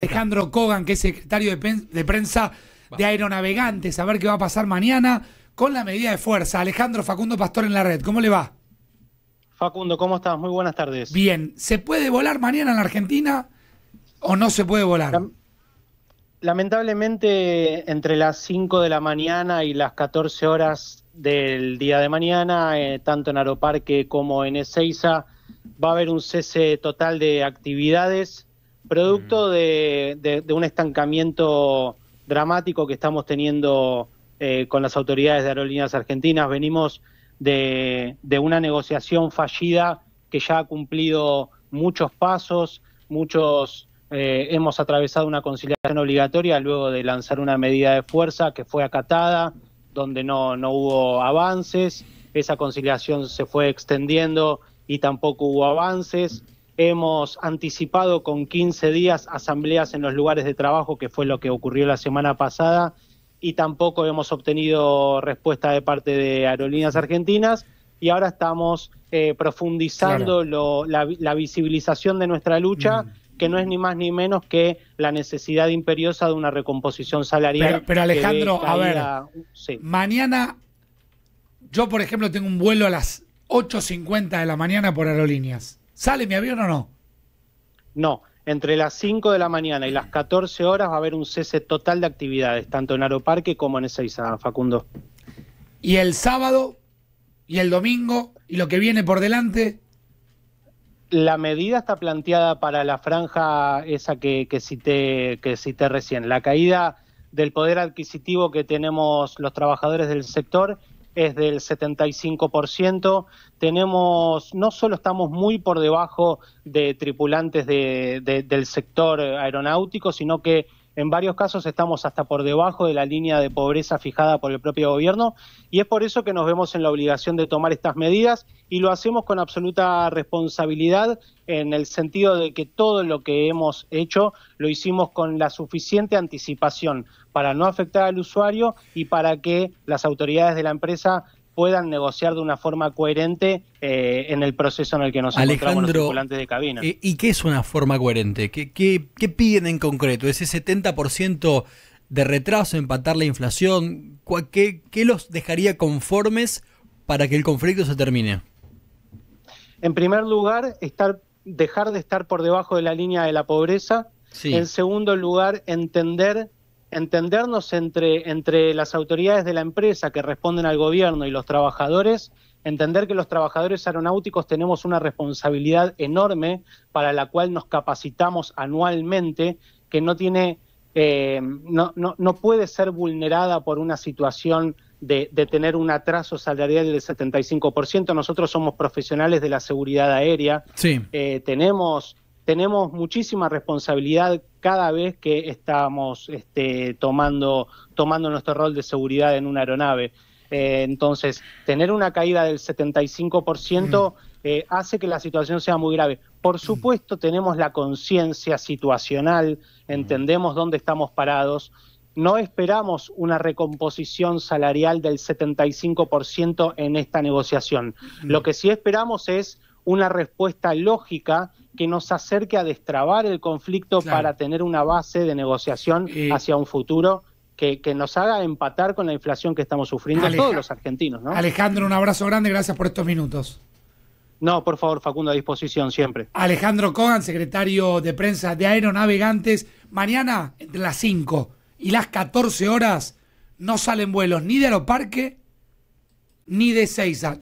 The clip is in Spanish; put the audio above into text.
Alejandro Kogan, que es secretario de, prensa de Aeronavegantes, a ver qué va a pasar mañana con la medida de fuerza. Alejandro Facundo Pastor en la red, ¿cómo le va? Facundo, ¿cómo estás? Muy buenas tardes. Bien, ¿se puede volar mañana en la Argentina o no se puede volar? Lamentablemente, entre las 5 de la mañana y las 14 horas del día de mañana, eh, tanto en Aeroparque como en Ezeiza, va a haber un cese total de actividades producto mm. de, un estancamiento dramático que estamos teniendo eh, con las autoridades de Aerolíneas Argentinas. Venimos de, una negociación fallida que ya ha cumplido muchos pasos, muchos eh, hemos atravesado una conciliación obligatoria luego de lanzar una medida de fuerza que fue acatada, donde no, no hubo avances, esa conciliación se fue extendiendo y tampoco hubo avances. Hemos anticipado con 15 días asambleas en los lugares de trabajo, que fue lo que ocurrió la semana pasada, y tampoco hemos obtenido respuesta de parte de Aerolíneas Argentinas. Y ahora estamos eh, profundizando la, visibilización de nuestra lucha. que no es ni más ni menos que la necesidad imperiosa de una recomposición salarial. Pero, Alejandro, a ver, mañana yo, por ejemplo, tengo un vuelo a las 8.50 de la mañana por aerolíneas. ¿Sale mi avión o no? No. Entre las 5 de la mañana y las 14 horas va a haber un cese total de actividades, tanto en Aeroparque como en Ezeiza, Facundo. ¿Y el sábado? ¿Y el domingo? ¿Y lo que viene por delante? La medida está planteada para la franja esa que, que, cité, que cité recién, la caída del poder adquisitivo que tenemos los trabajadores del sector es del 75%. Tenemos, no solo estamos muy por debajo de tripulantes del sector aeronáutico, sino que en varios casos estamos hasta por debajo de la línea de pobreza fijada por el propio gobierno y es por eso que nos vemos en la obligación de tomar estas medidas y lo hacemos con absoluta responsabilidad en el sentido de que todo lo que hemos hecho lo hicimos con la suficiente anticipación para no afectar al usuario y para que las autoridades de la empresa puedan negociar de una forma coherente eh, en el proceso en el que nos encontramos los de cabina. Eh, ¿Y qué es una forma coherente? ¿Qué, qué, piden en concreto? ¿Ese 70% de retraso, empatar la inflación? ¿Qué, los dejaría conformes para que el conflicto se termine? En primer lugar, estar, dejar de estar por debajo de la línea de la pobreza. En segundo lugar, entender entendernos entre, entre las autoridades de la empresa que responden al gobierno y los trabajadores, entender que los trabajadores aeronáuticos tenemos una responsabilidad enorme para la cual nos capacitamos anualmente, que no tiene, eh, no, no, puede ser vulnerada por una situación de, tener un atraso salarial del 75%. Nosotros somos profesionales de la seguridad aérea, sí. eh, tenemos tenemos muchísima responsabilidad cada vez que estamos este, tomando, nuestro rol de seguridad en una aeronave. Eh, entonces, tener una caída del 75% mm. eh, hace que la situación sea muy grave. Por mm. supuesto, tenemos la conciencia situacional, mm. entendemos dónde estamos parados. No esperamos una recomposición salarial del 75% en esta negociación. Lo que sí esperamos es una respuesta lógica que nos acerque a destrabar el conflicto para tener una base de negociación eh, hacia un futuro que, nos haga empatar con la inflación que estamos sufriendo todos los argentinos. ¿no? Alejandro, un abrazo grande, gracias por estos minutos. No, por favor, Facundo, a disposición siempre. Alejandro Cogan, secretario de prensa de Aeronavegantes. Mañana, entre las 5 y las 14 horas, no salen vuelos ni de Aeroparque ni de Seiza.